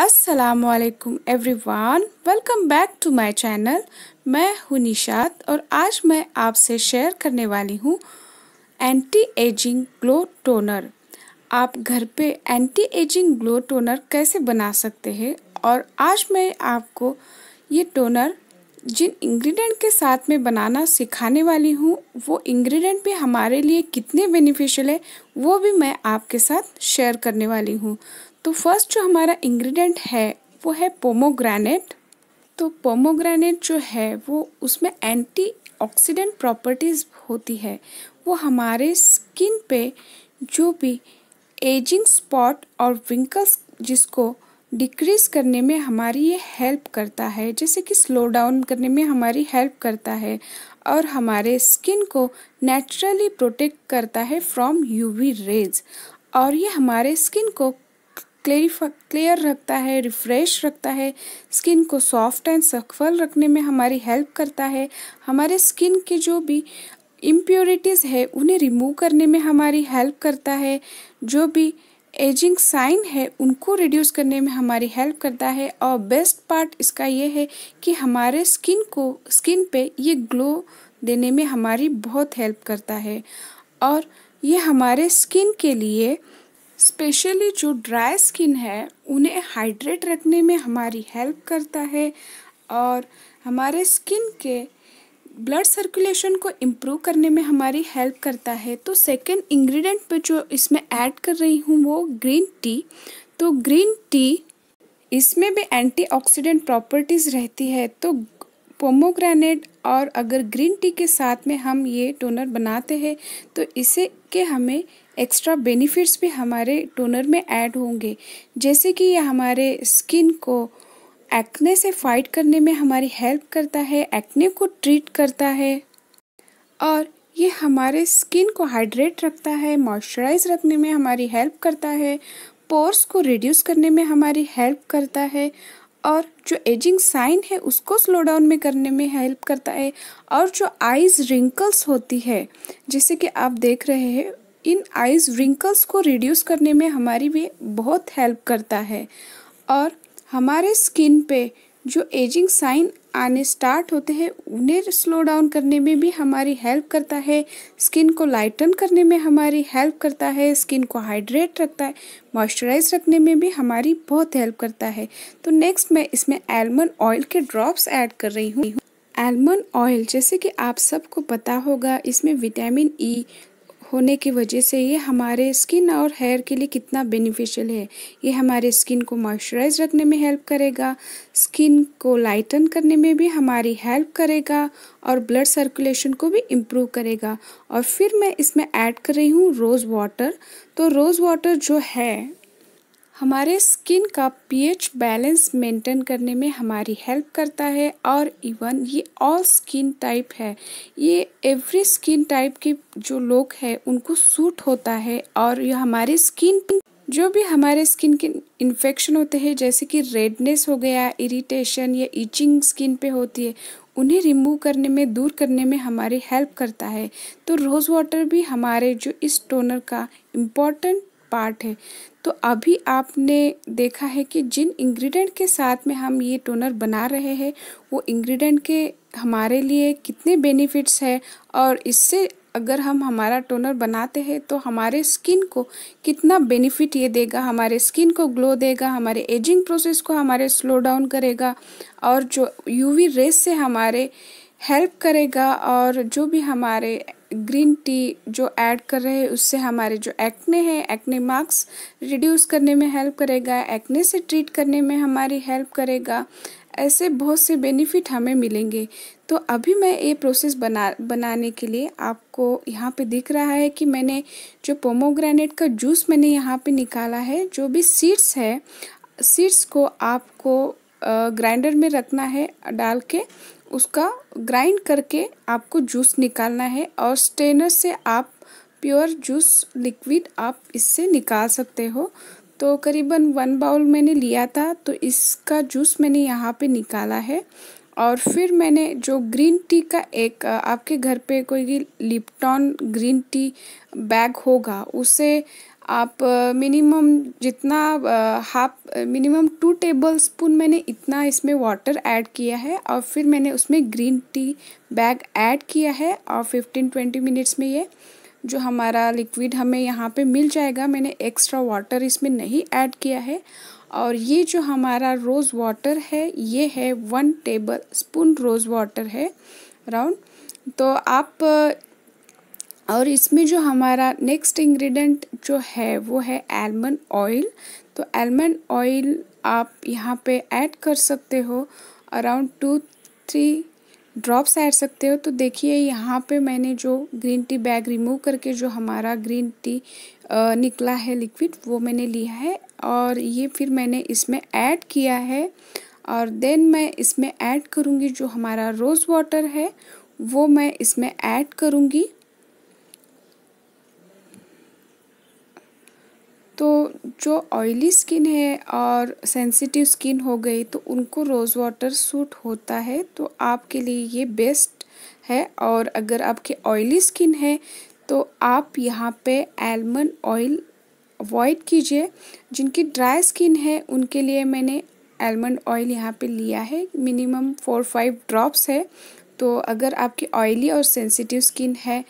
असलकम everyone welcome back to my channel मैं हूँ निशात और आज मैं आपसे शेयर करने वाली हूँ एंटी एजिंग ग्लो टोनर आप घर पे एंटी एजिंग ग्लो टोनर कैसे बना सकते हैं और आज मैं आपको ये टोनर जिन इंग्रेडिएंट के साथ में बनाना सिखाने वाली हूँ वो इंग्रेडिएंट भी हमारे लिए कितने बेनिफिशियल है वो भी मैं आपके साथ शेयर करने वाली हूँ तो फर्स्ट जो हमारा इंग्रेडिएंट है वो है पोमोग्रेनेट तो पोमोग्रेनेट जो है वो उसमें एंटी ऑक्सीडेंट प्रॉपर्टीज़ होती है वो हमारे स्किन पे जो भी एजिंग स्पॉट और विंकल्स जिसको डिक्रीज करने में हमारी ये हेल्प करता है जैसे कि स्लो डाउन करने में हमारी हेल्प करता है और हमारे स्किन को नेचुरली प्रोटेक्ट करता है फ्रॉम यूवी रेज और ये हमारे स्किन को क्लेरिफा क्लियर रखता है रिफ्रेश रखता है स्किन को सॉफ्ट एंड सफल रखने में हमारी हेल्प करता है हमारे स्किन के जो भी इम्प्योरिटीज़ है उन्हें रिमूव करने में हमारी हेल्प करता है जो भी एजिंग साइन है उनको रिड्यूस करने में हमारी हेल्प करता है और बेस्ट पार्ट इसका ये है कि हमारे स्किन को स्किन पे ये ग्लो देने में हमारी बहुत हेल्प करता है और ये हमारे स्किन के लिए स्पेशली जो ड्राई स्किन है उन्हें हाइड्रेट रखने में हमारी हेल्प करता है और हमारे स्किन के ब्लड सर्कुलेशन को इम्प्रूव करने में हमारी हेल्प करता है तो सेकेंड इंग्रेडिएंट पे जो इसमें ऐड कर रही हूँ वो ग्रीन टी तो ग्रीन टी इसमें भी एंटीऑक्सीडेंट प्रॉपर्टीज़ रहती है तो पोमोग्रेनेट और अगर ग्रीन टी के साथ में हम ये टोनर बनाते हैं तो इसे के हमें एक्स्ट्रा बेनिफिट्स भी हमारे टोनर में ऐड होंगे जैसे कि यह हमारे स्किन को एक्ने से फाइट करने में हमारी हेल्प करता है एक्ने को ट्रीट करता है और ये हमारे स्किन को हाइड्रेट रखता है मॉइस्चराइज रखने में हमारी हेल्प करता है पोर्स को रिड्यूस करने में हमारी हेल्प करता है और जो एजिंग साइन है उसको स्लो डाउन में करने में हेल्प करता है और जो आइज रिंकल्स होती है जैसे कि आप देख रहे हैं इन आइज़ रिंकल्स को रिड्यूस करने में हमारी भी बहुत हेल्प करता है और हमारे स्किन पे जो एजिंग साइन आने स्टार्ट होते हैं उन्हें स्लो डाउन करने में भी हमारी हेल्प करता है स्किन को लाइटन करने में हमारी हेल्प करता है स्किन को हाइड्रेट रखता है मॉइस्चराइज रखने में भी हमारी बहुत हेल्प करता है तो नेक्स्ट मैं इसमें एलमंड ऑयल के ड्रॉप्स ऐड कर रही हूँ एलमंड ऑयल जैसे कि आप सबको पता होगा इसमें विटामिन ई e, होने की वजह से ये हमारे स्किन और हेयर के लिए कितना बेनिफिशियल है ये हमारे स्किन को मॉइस्चराइज रखने में हेल्प करेगा स्किन को लाइटन करने में भी हमारी हेल्प करेगा और ब्लड सर्कुलेशन को भी इम्प्रूव करेगा और फिर मैं इसमें ऐड कर रही हूँ रोज़ वाटर तो रोज़ वाटर जो है हमारे स्किन का पीएच बैलेंस मेंटेन करने में हमारी हेल्प करता है और इवन ये ऑल स्किन टाइप है ये एवरी स्किन टाइप के जो लोग हैं उनको सूट होता है और यह हमारे स्किन जो भी हमारे स्किन के इन्फेक्शन होते हैं जैसे कि रेडनेस हो गया इरिटेशन या इचिंग स्किन पे होती है उन्हें रिमूव करने में दूर करने में हमारी हेल्प करता है तो रोज़ वाटर भी हमारे जो इस टोनर का इम्पॉर्टेंट पार्ट है तो अभी आपने देखा है कि जिन इंग्रेडिएंट के साथ में हम ये टोनर बना रहे हैं वो इंग्रेडिएंट के हमारे लिए कितने बेनिफिट्स है और इससे अगर हम हमारा टोनर बनाते हैं तो हमारे स्किन को कितना बेनिफिट ये देगा हमारे स्किन को ग्लो देगा हमारे एजिंग प्रोसेस को हमारे स्लो डाउन करेगा और जो यूवी रेस से हमारे हेल्प करेगा और जो भी हमारे ग्रीन टी जो ऐड कर रहे हैं उससे हमारे जो एक्ने हैं एक्ने मार्क्स रिड्यूस करने में हेल्प करेगा एक्ने से ट्रीट करने में हमारी हेल्प करेगा ऐसे बहुत से बेनिफिट हमें मिलेंगे तो अभी मैं ये प्रोसेस बना बनाने के लिए आपको यहाँ पे दिख रहा है कि मैंने जो पोमोग्रेनेट का जूस मैंने यहाँ पे निकाला है जो भी सीड्स है सीड्स को आपको ग्राइंडर में रखना है डाल के उसका ग्राइंड करके आपको जूस निकालना है और स्टेनर से आप प्योर जूस लिक्विड आप इससे निकाल सकते हो तो करीबन वन बाउल मैंने लिया था तो इसका जूस मैंने यहाँ पे निकाला है और फिर मैंने जो ग्रीन टी का एक आपके घर पे कोई लिप्टॉन ग्रीन टी बैग होगा उसे आप मिनिमम जितना half minimum two tablespoon मैंने इतना इसमें वाटर ऐड किया है और फिर मैंने उसमें ग्रीन टी बैग ऐड किया है और फिफ्टीन ट्वेंटी मिनट्स में ये जो हमारा लिक्विड हमें यहाँ पे मिल जाएगा मैंने एक्स्ट्रा वाटर इसमें नहीं ऐड किया है और ये जो हमारा रोज़ वाटर है ये है one tablespoon rose water है राउंड तो आप और इसमें जो हमारा नेक्स्ट इंग्रेडिएंट जो है वो है एलमंड ऑयल तो एलमंड ऑयल आप यहाँ पे ऐड कर सकते हो around two three drops add सकते हो तो देखिए यहाँ पे मैंने जो ग्रीन टी बैग रिमूव करके जो हमारा ग्रीन टी निकला है लिक्विड वो मैंने लिया है और ये फिर मैंने इसमें ऐड किया है और देन मैं इसमें ऐड करूँगी जो हमारा रोज़ वाटर है वो मैं इसमें ऐड करूँगी तो जो ऑयली स्किन है और सेंसिटिव स्किन हो गई तो उनको रोज़ वाटर सूट होता है तो आपके लिए ये बेस्ट है और अगर आपकी ऑयली स्किन है तो आप यहाँ पे एलमंड ऑयल अवॉइड कीजिए जिनकी ड्राई स्किन है उनके लिए मैंने एलमंड ऑयल यहाँ पे लिया है मिनिमम फोर फाइव ड्रॉप्स है तो अगर आपकी ऑयली और सेंसिटिव स्किन है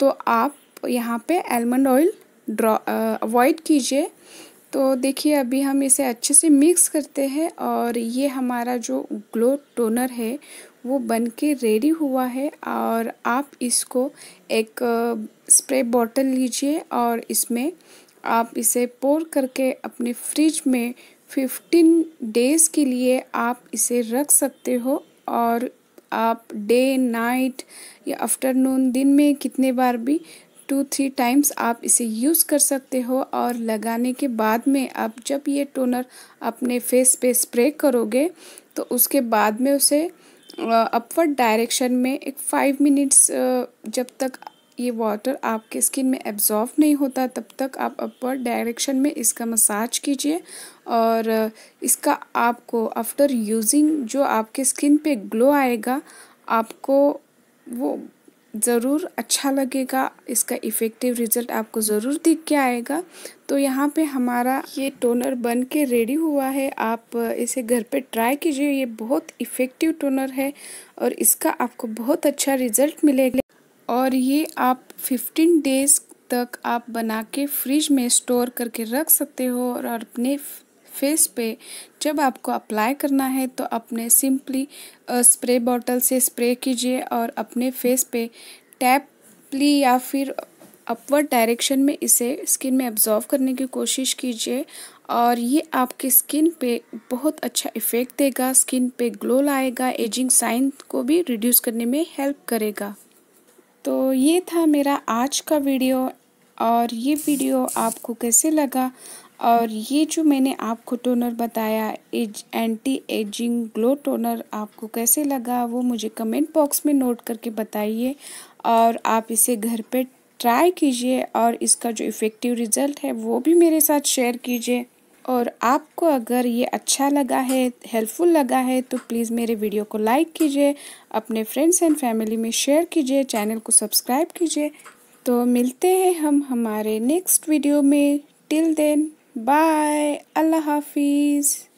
तो आप यहाँ पे almond oil draw avoid uh, कीजिए तो देखिए अभी हम इसे अच्छे से मिक्स करते हैं और ये हमारा जो ग्लो टोनर है वो बन के रेडी हुआ है और आप इसको एक स्प्रे uh, बॉटल लीजिए और इसमें आप इसे पोर करके अपने फ्रिज में फिफ्टीन डेज़ के लिए आप इसे रख सकते हो और आप डे नाइट या आफ्टरनून दिन में कितने बार भी टू थ्री टाइम्स आप इसे यूज़ कर सकते हो और लगाने के बाद में आप जब ये टोनर अपने फेस पे स्प्रे करोगे तो उसके बाद में उसे अपवर्ड डायरेक्शन में एक फाइव मिनट्स जब तक ये वाटर आपके स्किन में एब्जॉर्व नहीं होता तब तक आप अपवर्ड डायरेक्शन में इसका मसाज कीजिए और इसका आपको आफ्टर यूजिंग जो आपके स्किन पे ग्लो आएगा आपको वो ज़रूर अच्छा लगेगा इसका इफ़ेक्टिव रिज़ल्ट आपको ज़रूर दिख के आएगा तो यहाँ पे हमारा ये टोनर बन के रेडी हुआ है आप इसे घर पे ट्राई कीजिए ये बहुत इफ़ेक्टिव टोनर है और इसका आपको बहुत अच्छा रिज़ल्ट मिलेगा और ये आप 15 डेज़ तक आप बना के फ्रिज में स्टोर करके रख सकते हो और अपने फेस पे जब आपको अप्लाई करना है तो अपने सिंपली स्प्रे बॉटल से स्प्रे कीजिए और अपने फेस पे टैपली या फिर अपवर्ड डायरेक्शन में इसे स्किन में एब्जॉर्व करने की कोशिश कीजिए और ये आपके स्किन पे बहुत अच्छा इफ़ेक्ट देगा स्किन पे ग्लो लाएगा एजिंग साइन को भी रिड्यूस करने में हेल्प करेगा तो ये था मेरा आज का वीडियो और ये वीडियो आपको कैसे लगा और ये जो मैंने आपको टोनर बताया age anti ageing glow toner आपको कैसे लगा वो मुझे कमेंट बॉक्स में नोट करके बताइए और आप इसे घर पे ट्राई कीजिए और इसका जो इफ़ेक्टिव रिज़ल्ट है वो भी मेरे साथ शेयर कीजिए और आपको अगर ये अच्छा लगा है हेल्पफुल लगा है तो प्लीज़ मेरे वीडियो को लाइक कीजिए अपने फ्रेंड्स एंड फैमिली में शेयर कीजिए चैनल को सब्सक्राइब कीजिए तो मिलते हैं हम हमारे नेक्स्ट वीडियो में till then Bye. Allah Hafiz.